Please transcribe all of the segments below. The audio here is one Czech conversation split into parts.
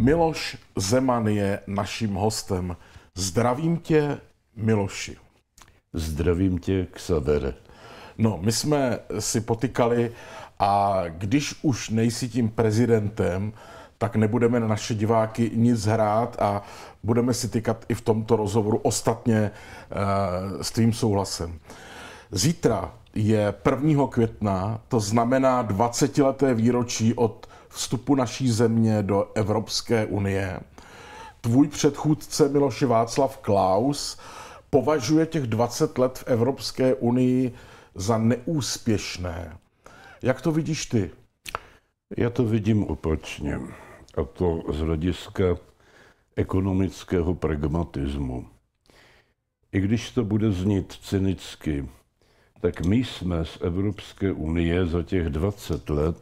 Miloš Zeman je naším hostem. Zdravím tě, Miloši. Zdravím tě, Xavere. No, my jsme si potykali a když už nejsi tím prezidentem, tak nebudeme na naše diváky nic hrát a budeme si tykat i v tomto rozhovoru ostatně e, s tvým souhlasem. Zítra je 1. května, to znamená 20. leté výročí od vstupu naší země do Evropské unie. Tvůj předchůdce Miloš Václav Klaus považuje těch 20 let v Evropské unii za neúspěšné. Jak to vidíš ty? Já to vidím opačně. A to z hlediska ekonomického pragmatismu. I když to bude znít cynicky, tak my jsme z Evropské unie za těch 20 let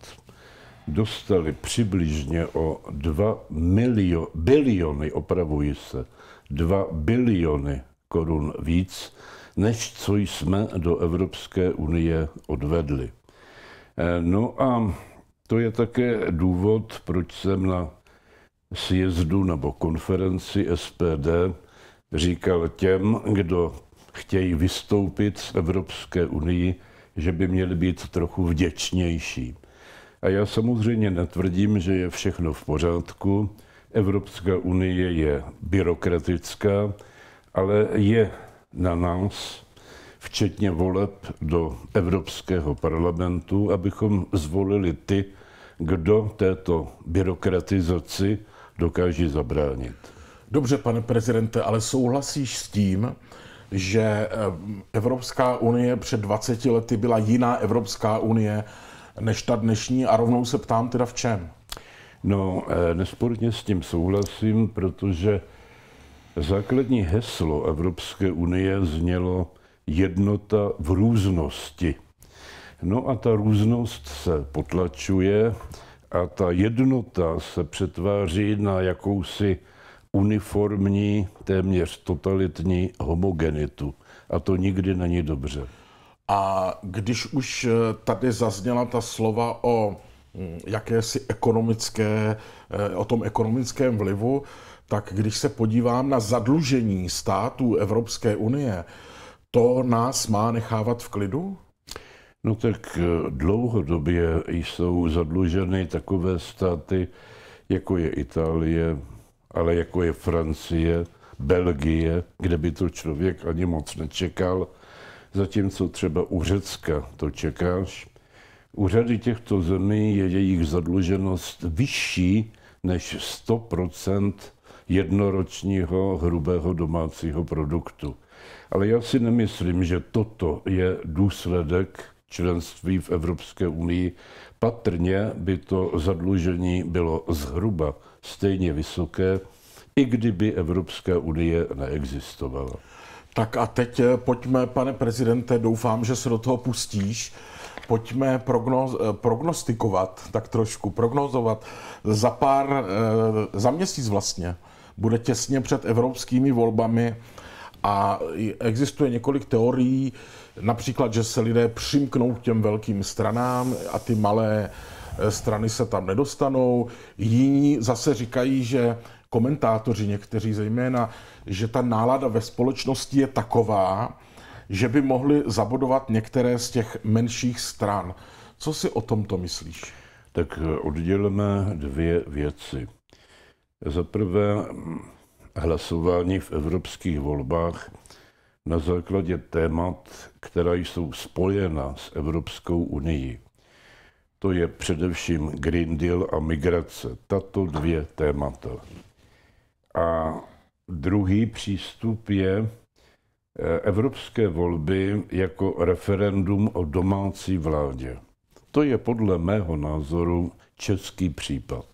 dostali přibližně o 2 milio, biliony, opravuji se, 2 biliony korun víc, než co jsme do Evropské unie odvedli. Eh, no a to je také důvod, proč jsem na sjezdu nebo konferenci SPD říkal těm, kdo chtějí vystoupit z Evropské unii, že by měli být trochu vděčnější. A já samozřejmě netvrdím, že je všechno v pořádku. Evropská unie je byrokratická, ale je na nás, včetně voleb do Evropského parlamentu, abychom zvolili ty, kdo této byrokratizaci dokáže zabránit. Dobře, pane prezidente, ale souhlasíš s tím, že eh, Evropská unie před 20 lety byla jiná Evropská unie než ta dnešní a rovnou se ptám teda v čem. No, eh, nesporně s tím souhlasím, protože základní heslo Evropské unie znělo jednota v různosti. No a ta různost se potlačuje a ta jednota se přetváří na jakousi uniformní, téměř totalitní homogenitu. A to nikdy není dobře. A když už eh, tady zazněla ta slova o mm, jakési ekonomické, eh, o tom ekonomickém vlivu, tak když se podívám na zadlužení států Evropské unie, to nás má nechávat v klidu? No tak eh, dlouhodobě jsou zadluženy takové státy, jako je Itálie, ale jako je Francie, Belgie, kde by to člověk ani moc nečekal. Zatímco třeba u Řecka to čekáš, u řady těchto zemí je jejich zadluženost vyšší než 100 jednoročního hrubého domácího produktu. Ale já si nemyslím, že toto je důsledek členství v Evropské unii. Patrně by to zadlužení bylo zhruba stejně vysoké, i kdyby Evropská unie neexistovala. Tak a teď eh, pojďme, pane prezidente, doufám, že se do toho pustíš. Pojďme progno, eh, prognostikovat, tak trošku prognozovat. Za pár, eh, za měsíc vlastně, bude těsně před evropskými volbami a existuje několik teorií, například, že se lidé přimknou k těm velkým stranám a ty malé strany se tam nedostanou. Jiní zase říkají, že komentátoři někteří zejména, že ta nálada ve společnosti je taková, že by mohli zabodovat některé z těch menších stran. Co si o tomto myslíš? Tak eh, oddělme dvě věci. Za prvé hlasování v evropských volbách na základě témat, která jsou spojena s Evropskou unii. To je především Green Deal a migrace. Tato dvě témata. A druhý přístup je eh, evropské volby jako referendum o domácí vládě. To je podle mého názoru český případ.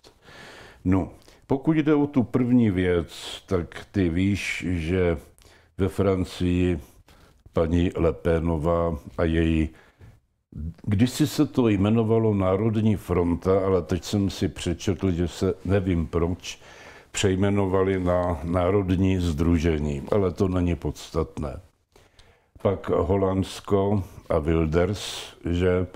No, pokud jde o tu první věc, tak ty víš, že ve Francii paní Lepénová a její Kdysi se to jmenovalo Národní fronta, ale teď jsem si přečetl, že se, nevím proč, přejmenovali na Národní združení, ale to není podstatné. Pak Holandsko a Wilders, že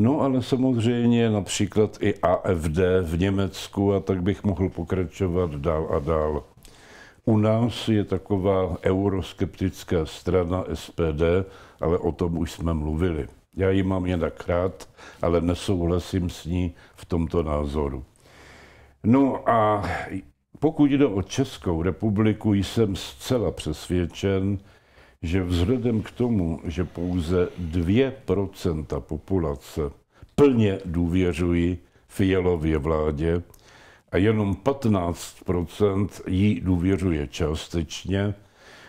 No ale samozřejmě například i AFD v Německu a tak bych mohl pokračovat dál a dál. U nás je taková euroskeptická strana SPD, ale o tom už jsme mluvili. Já ji mám jinak rád, ale nesouhlasím s ní v tomto názoru. No a pokud jde o Českou republiku, jsem zcela přesvědčen, že vzhledem k tomu, že pouze 2% populace plně důvěřují Fialově vládě a jenom 15% jí důvěřuje částečně,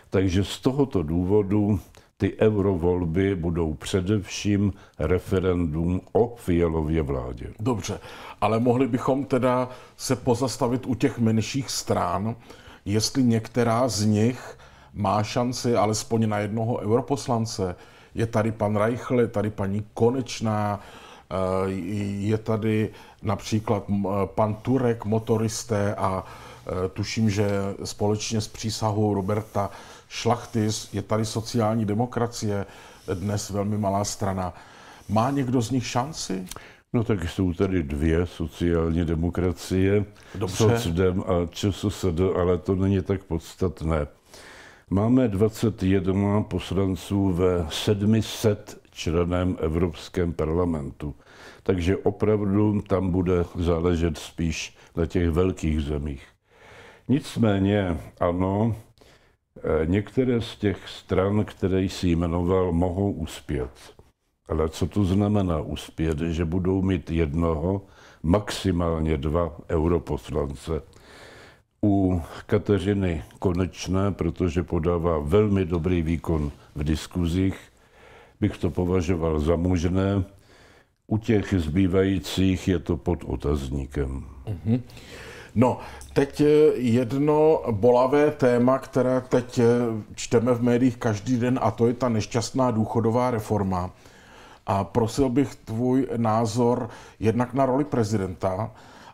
takže z tohoto důvodu ty eurovolby budou především referendum o Fialově vládě. Dobře, ale mohli bychom teda se pozastavit u těch menších stran, jestli některá z nich má šanci alespoň na jednoho europoslance. Je tady pan Reichle, je tady paní Konečná, eh, je tady například pan Turek, motoristé a eh, tuším, že společně s přísahou Roberta šlachtis, je tady sociální demokracie, dnes velmi malá strana. Má někdo z nich šanci? No tak jsou tady dvě sociální demokracie, Dobře. Socdem a ČSSD, ale to není tak podstatné. Máme 21 poslanců ve 700 členem Evropském parlamentu. Takže opravdu tam bude záležet spíš na těch velkých zemích. Nicméně, ano, Některé z těch stran, které jsi jmenoval, mohou uspět. Ale co to znamená uspět? Že budou mít jednoho, maximálně dva europoslance. U Kateřiny Konečné, protože podává velmi dobrý výkon v diskuzích, bych to považoval za možné. U těch zbývajících je to pod otazníkem. Mm-hmm. No, teď eh, jedno bolavé téma, které teď eh, čteme v médiích každý den, a to je ta nešťastná důchodová reforma. A prosil bych tvůj názor jednak na roli prezidenta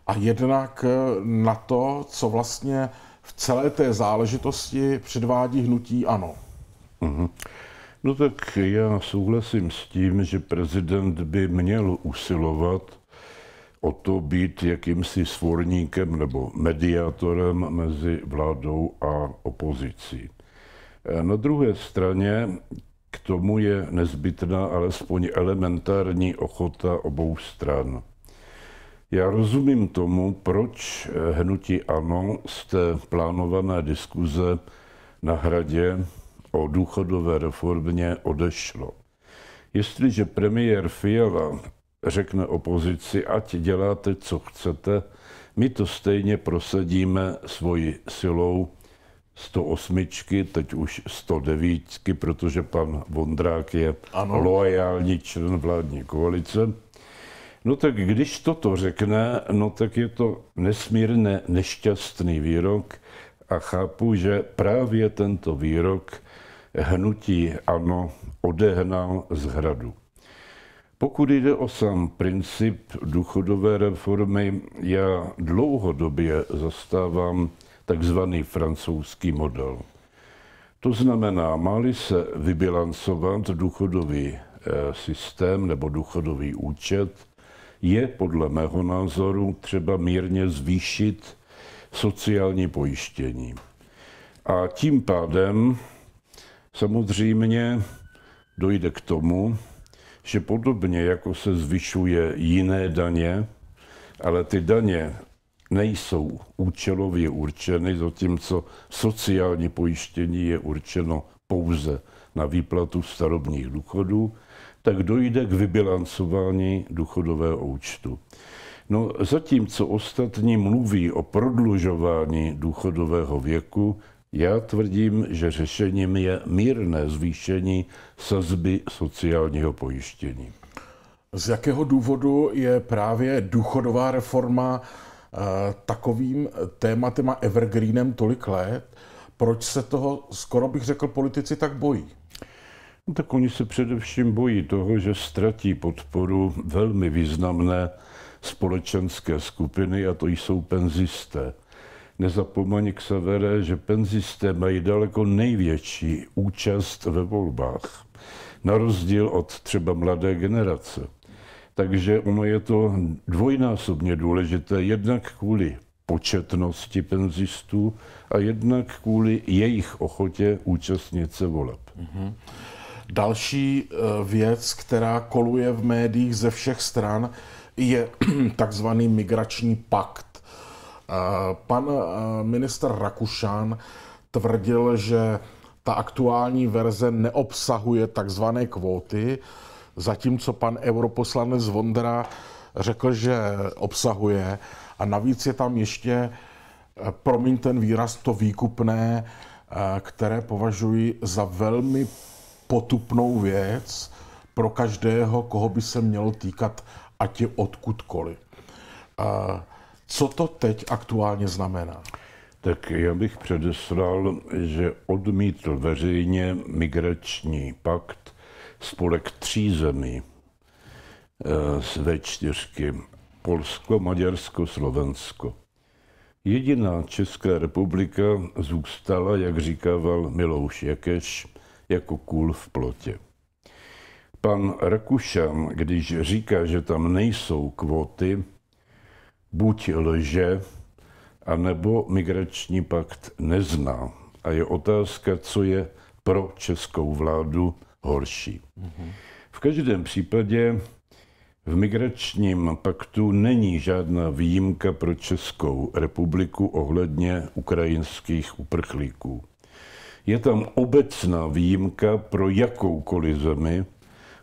a jednak eh, na to, co vlastně v celé té záležitosti předvádí hnutí ANO. Mm-hmm. No tak já souhlasím s tím, že prezident by měl usilovat o to být jakýmsi svorníkem nebo mediátorem mezi vládou a opozicí. Na druhé straně k tomu je nezbytná alespoň elementární ochota obou stran. Já rozumím tomu, proč hnutí ANO z té plánované diskuze na hradě o důchodové reformě odešlo. Jestliže premiér Fiala řekne opozici, ať děláte, co chcete, my to stejně prosadíme svoji silou 108, teď už 109, protože pan Vondrák je ano. loajální člen vládní koalice. No tak když toto řekne, no tak je to nesmírně nešťastný výrok a chápu, že právě tento výrok hnutí ANO odehnal z hradu. Pokud jde o sám princip důchodové reformy, já dlouhodobě zastávám takzvaný francouzský model. To znamená, má-li se vybilancovat důchodový eh, systém nebo důchodový účet, je podle mého názoru třeba mírně zvýšit sociální pojištění. A tím pádem samozřejmě dojde k tomu, že podobně jako se zvyšuje jiné daně, ale ty daně nejsou účelově určeny, zatímco sociální pojištění je určeno pouze na výplatu starobních důchodů, tak dojde k vybilancování důchodového účtu. No, zatímco ostatní mluví o prodlužování důchodového věku, já tvrdím, že řešením je mírné zvýšení sazby sociálního pojištění. Z jakého důvodu je právě důchodová reforma eh, takovým tématem a evergreenem tolik let? Proč se toho, skoro bych řekl, politici tak bojí? No, tak oni se především bojí toho, že ztratí podporu velmi významné společenské skupiny, a to jsou penzisté. Nezapomeň k severe, že penzisté mají daleko největší účast ve volbách, na rozdíl od třeba mladé generace. Takže ono je to dvojnásobně důležité, jednak kvůli početnosti penzistů a jednak kvůli jejich ochotě účastnit se voleb. Mm-hmm. Další e, věc, která koluje v médiích ze všech stran, je takzvaný migrační pakt. Eh, pan eh, minister Rakušan tvrdil, že ta aktuální verze neobsahuje takzvané kvóty, zatímco pan europoslanec Vondra řekl, že obsahuje. A navíc je tam ještě, eh, promiň ten výraz, to výkupné, které považuji za velmi potupnou věc pro každého, koho by se mělo týkat, ať je odkudkoliv. Co to teď aktuálně znamená? Tak já bych předeslal, že odmítl veřejně migrační pakt spolek tří zemí z eh, V4. Polsko, Maďarsko, Slovensko. Jediná Česká republika zůstala, jak říkával Milouš Jakeš, jako kůl v plotě. Pan Rakušan, když říká, že tam nejsou kvóty, buď lže, anebo migrační pakt nezná. A je otázka, co je pro českou vládu horší. V každém případě v migračním paktu není žádná výjimka pro Českou republiku ohledně ukrajinských uprchlíků. Je tam obecná výjimka pro jakoukoliv zemi,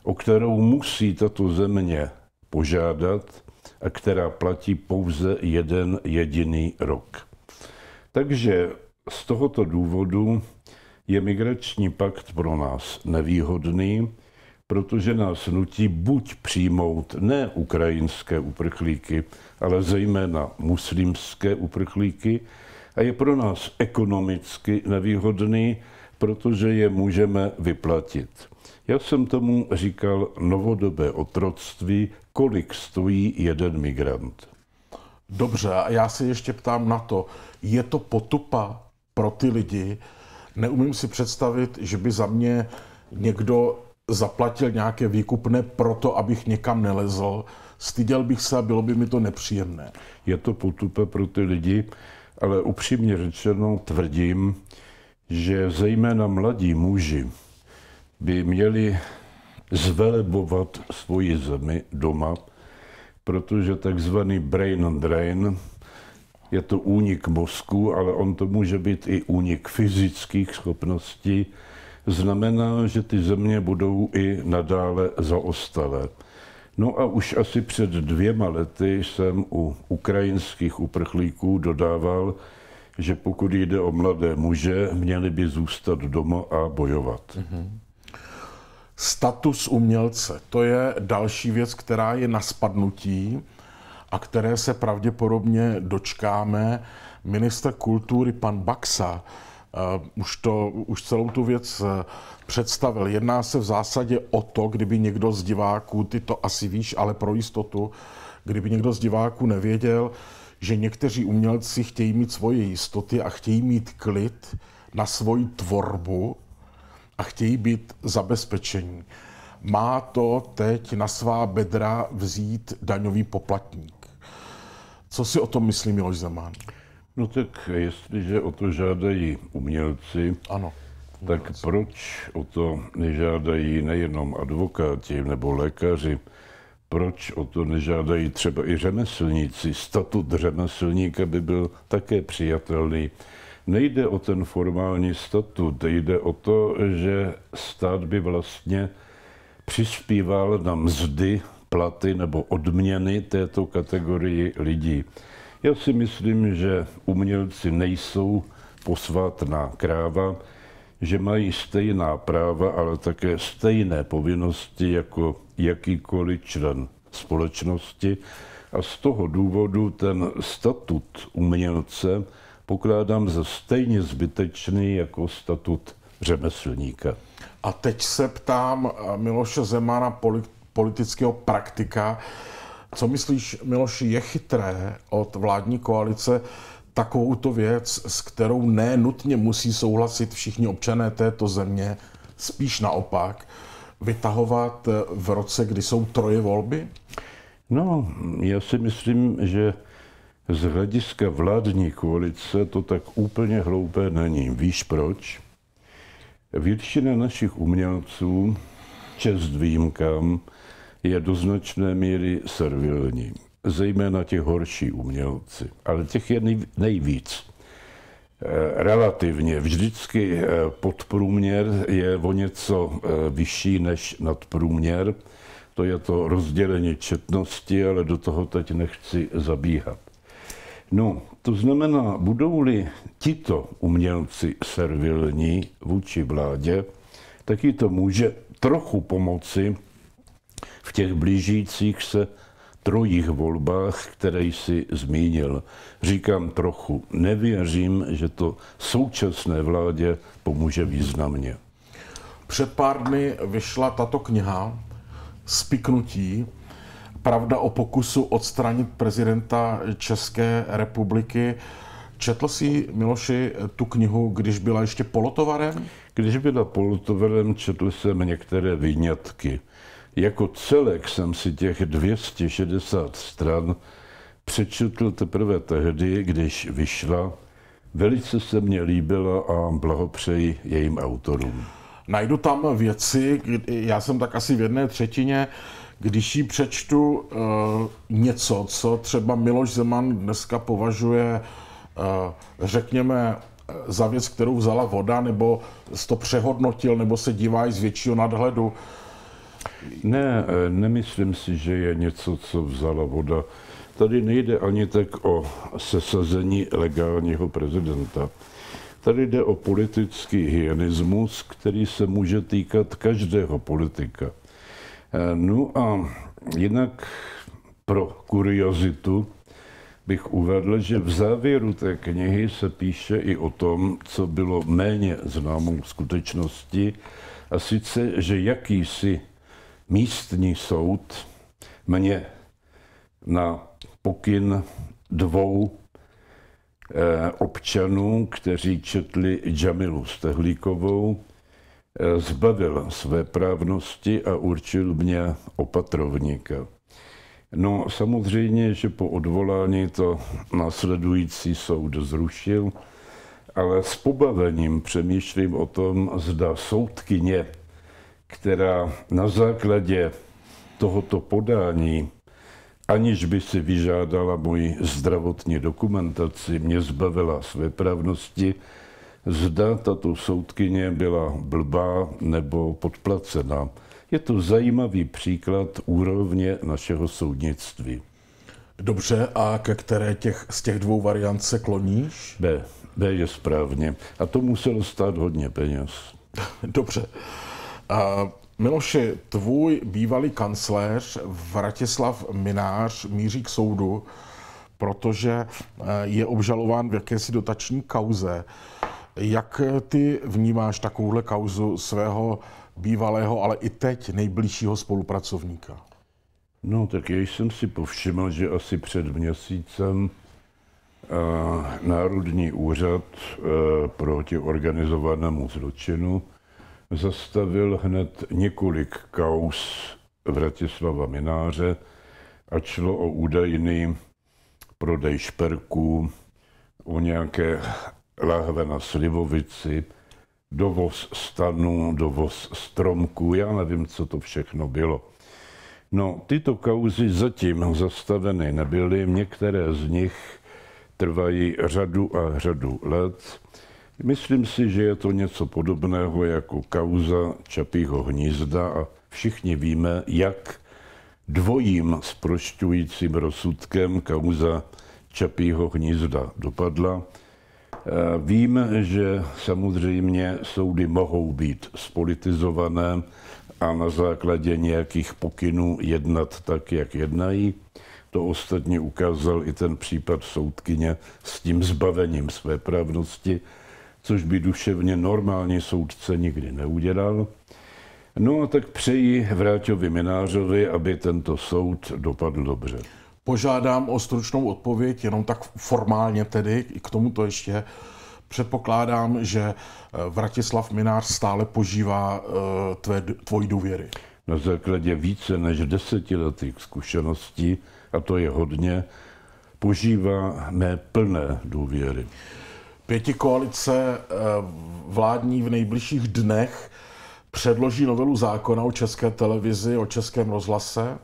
o kterou musí tato země požádat a která platí pouze jeden jediný rok. Takže z tohoto důvodu je migrační pakt pro nás nevýhodný, protože nás nutí buď přijmout ne ukrajinské uprchlíky, ale zejména muslimské uprchlíky a je pro nás ekonomicky nevýhodný, protože je můžeme vyplatit. Já jsem tomu říkal novodobé otroctví, kolik stojí jeden migrant. Dobře, a já se ještě ptám na to, je to potupa pro ty lidi? Neumím si představit, že by za mě někdo zaplatil nějaké výkupné proto, abych někam nelezl. Styděl bych se a bylo by mi to nepříjemné. Je to potupa pro ty lidi, ale upřímně řečeno tvrdím, že zejména mladí muži, by měli zvelebovat svoji zemi doma, protože takzvaný brain drain, je to únik mozku, ale on to může být i únik fyzických schopností, znamená, že ty země budou i nadále zaostalé. No a už asi před dvěma lety jsem u ukrajinských uprchlíků dodával, že pokud jde o mladé muže, měli by zůstat doma a bojovat. Mm-hmm. Status umělce, to je další věc, která je na spadnutí a které se pravděpodobně dočkáme. Minister kultury pan Baxa Uh, už, to, už celou tu věc uh, představil. Jedná se v zásadě o to, kdyby někdo z diváků, ty to asi víš, ale pro jistotu, kdyby někdo z diváků nevěděl, že někteří umělci chtějí mít svoje jistoty a chtějí mít klid na svoji tvorbu a chtějí být zabezpečení. Má to teď na svá bedra vzít daňový poplatník. Co si o tom myslí Miloš Zeman? No tak jestliže o to žádají umělci, ano. Umělci. Tak proč o to nežádají nejenom advokáti nebo lékaři, proč o to nežádají třeba i řemeslníci? Statut řemeslníka by byl také přijatelný. Nejde o ten formální statut, jde o to, že stát by vlastně přispíval na mzdy, platy nebo odměny této kategorii lidí. Já si myslím, že umělci nejsou posvátná kráva, že mají stejná práva, ale také stejné povinnosti jako jakýkoliv člen společnosti. A z toho důvodu ten statut umělce pokládám za stejně zbytečný jako statut řemeslníka. A teď se ptám eh, Miloše Zemana, politického praktika, co myslíš, Miloši, je chytré od vládní koalice takovou to věc, s kterou nenutně musí souhlasit všichni občané této země, spíš naopak, vytahovat eh, v roce, kdy jsou troje volby? No, já si myslím, že z hlediska vládní koalice to tak úplně hloupé není. Víš proč? Většina našich umělců, čest výjimkám, je do značné míry servilní. Zejména ti horší umělci, ale těch je nejvíc. Eh, relativně vždycky eh, podprůměr je o něco eh, vyšší než nadprůměr. To je to rozdělení četnosti, ale do toho teď nechci zabíhat. No, to znamená, budou-li tito umělci servilní vůči vládě, taky to může trochu pomoci v těch blížících se trojích volbách, které jsi zmínil. Říkám trochu, nevěřím, že to současné vládě pomůže významně. Před pár dny vyšla tato kniha Spiknutí pravda o pokusu odstranit prezidenta České republiky. Četl si Miloši, tu knihu, když byla ještě polotovarem? Když byla polotovarem, četl jsem některé výňatky. Jako celek jsem si těch 260 stran přečetl teprve tehdy, když vyšla. Velice se mě líbila a blahopřeji jejím autorům. Najdu tam věci, já jsem tak asi v jedné třetině, když jí přečtu eh, něco, co třeba Miloš Zeman dneska považuje, eh, řekněme, eh, za věc, kterou vzala voda, nebo to přehodnotil, nebo se dívá i z většího nadhledu. Ne, nemyslím si, že je něco, co vzala voda. Tady nejde ani tak o sesazení legálního prezidenta. Tady jde o politický hyenismus, který se může týkat každého politika. Eh, no a jinak pro kuriozitu bych uvedl, že v závěru té knihy se píše i o tom, co bylo méně známou skutečnosti, a sice, že jakýsi místní soud mě na pokyn dvou eh, občanů, kteří četli Jamilu Stehlíkovou, Eh, zbavil své právnosti a určil mě opatrovníka. No samozřejmě, že po odvolání to následující soud zrušil, ale s pobavením přemýšlím o tom, zda soudkyně, která na základě tohoto podání, aniž by si vyžádala moji zdravotní dokumentaci, mě zbavila své právnosti zda tato soudkyně byla blbá nebo podplacená. Je to zajímavý příklad úrovně našeho soudnictví. Dobře, a ke které těch, z těch dvou variant se kloníš? B. B je správně. A to muselo stát hodně peněz. Dobře. A Miloši, tvůj bývalý kancléř Vratislav Minář míří k soudu, protože eh, je obžalován v jakési dotační kauze. Jak eh, ty vnímáš takovouhle kauzu svého bývalého, ale i teď nejbližšího spolupracovníka? No, tak já jsem si povšiml, že asi před měsícem eh, Národní úřad eh, proti organizovanému zločinu zastavil hned několik kaus Vratislava Mináře a šlo o údajný prodej šperků, o nějaké lahve na slivovici, dovoz stanů, dovoz stromků, já nevím, co to všechno bylo. No, tyto kauzy zatím zastaveny nebyly, některé z nich trvají řadu a řadu let. Myslím si, že je to něco podobného jako kauza Čapího hnízda a všichni víme, jak dvojím sprošťujícím rozsudkem kauza Čapího hnízda dopadla. Eh, vím, že samozřejmě soudy mohou být spolitizované a na základě nějakých pokynů jednat tak, jak jednají. To ostatně ukázal i ten případ soudkyně s tím zbavením své právnosti, což by duševně normální soudce nikdy neudělal. No a tak přeji Vráťovi Minářovi, aby tento soud dopadl dobře. Požádám o stručnou odpověď, jenom tak formálně tedy, k tomuto ještě. Předpokládám, že eh, Vratislav Minář stále požívá eh, tvé, tvoji důvěry. Na základě více než desetiletých zkušeností, a to je hodně, požívá mé plné důvěry. Pěti koalice eh, vládní v nejbližších dnech předloží novelu zákona o české televizi, o českém rozhlase.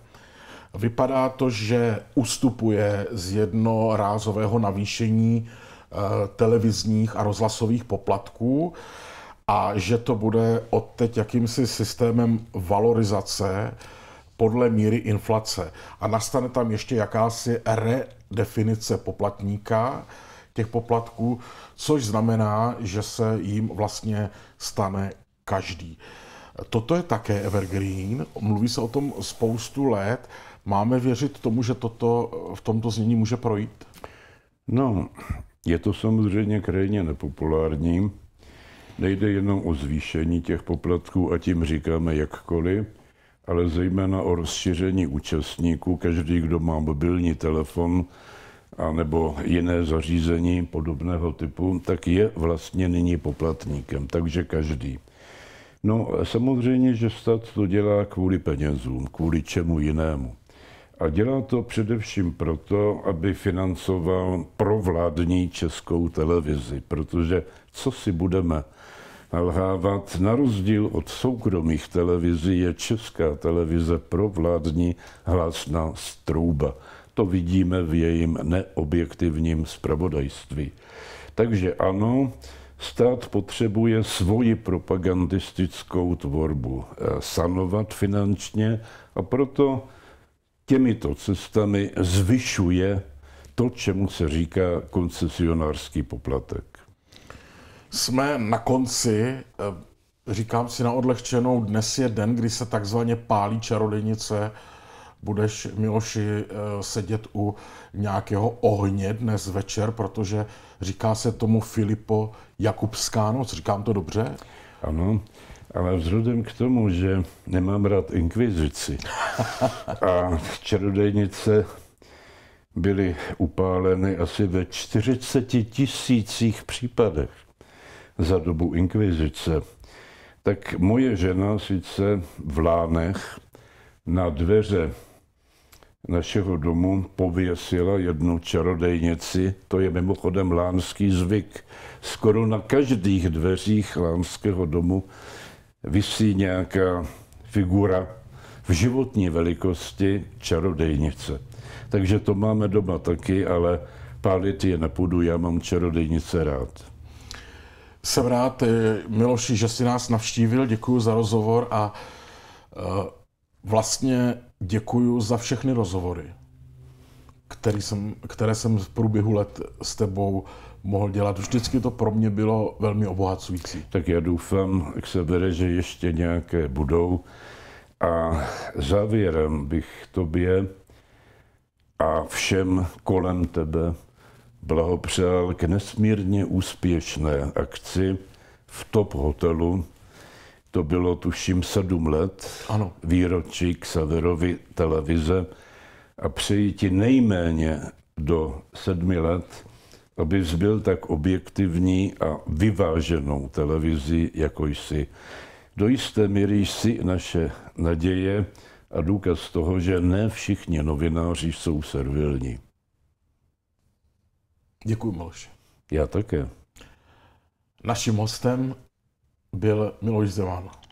Vypadá to, že ustupuje z jednorázového navýšení eh, televizních a rozhlasových poplatků a že to bude odteď jakýmsi systémem valorizace podle míry inflace. A nastane tam ještě jakási redefinice poplatníka těch poplatků, což znamená, že se jim vlastně stane každý. Toto je také evergreen, mluví se o tom spoustu let Máme věřit tomu, že toto eh, v tomto znění může projít? No, je to samozřejmě krajně nepopulární. Nejde jenom o zvýšení těch poplatků a tím říkáme jakkoliv, ale zejména o rozšíření účastníků. Každý, kdo má mobilní telefon a nebo jiné zařízení podobného typu, tak je vlastně nyní poplatníkem, takže každý. No samozřejmě, že stát to dělá kvůli penězům, kvůli čemu jinému. A dělá to především proto, aby financoval provládní českou televizi, protože co si budeme nalhávat, na rozdíl od soukromých televizí je česká televize provládní hlasná strouba. To vidíme v jejím neobjektivním zpravodajství. Takže ano, stát potřebuje svoji propagandistickou tvorbu eh, sanovat finančně a proto těmito cestami zvyšuje to, čemu se říká koncesionářský poplatek. Jsme na konci, eh, říkám si na odlehčenou, dnes je den, kdy se takzvaně pálí čarodějnice. Budeš, Miloši, eh, sedět u nějakého ohně dnes večer, protože říká se tomu Filipo Jakubská noc. Říkám to dobře? Ano ale vzhledem k tomu, že nemám rád inkvizici a čarodejnice byly upáleny asi ve 40 tisících případech za dobu inkvizice, tak moje žena sice v Lánech na dveře našeho domu pověsila jednu čarodejnici, to je mimochodem lánský zvyk. Skoro na každých dveřích lánského domu vysí nějaká figura v životní velikosti čarodejnice. Takže to máme doma taky, ale pálit je nepůjdu, já mám čarodejnice rád. Jsem rád, eh, Miloši, že jsi nás navštívil, děkuji za rozhovor a eh, vlastně děkuji za všechny rozhovory, které jsem, které jsem v průběhu let s tebou mohl dělat. Vždycky to pro mě bylo velmi obohacující. Tak já doufám, jak se bere, že ještě nějaké budou. A závěrem bych tobě a všem kolem tebe blahopřál k nesmírně úspěšné akci v Top hotelu. To bylo tuším sedm let, ano. výročí k Saverovi televize a přeji ti nejméně do sedmi let aby byl tak objektivní a vyváženou televizi, jako jsi. Do jisté míry jsi naše naděje a důkaz toho, že ne všichni novináři jsou servilní. Děkuji, Miloš. Já také. Naším hostem byl Miloš Zeman.